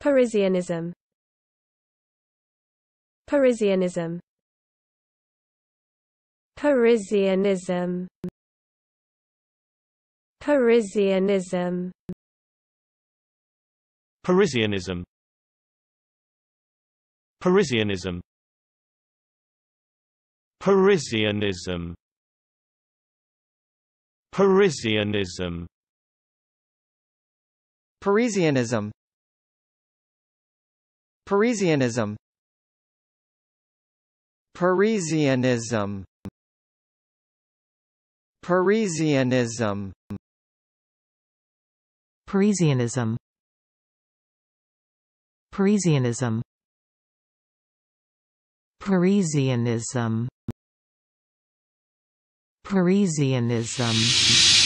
Parisianism Parisianism Parisianism Parisianism Parisianism Parisianism Parisianism Parisianism Parisianism Parisianism Parisianism Parisianism Parisianism Parisianism Parisianism Parisianism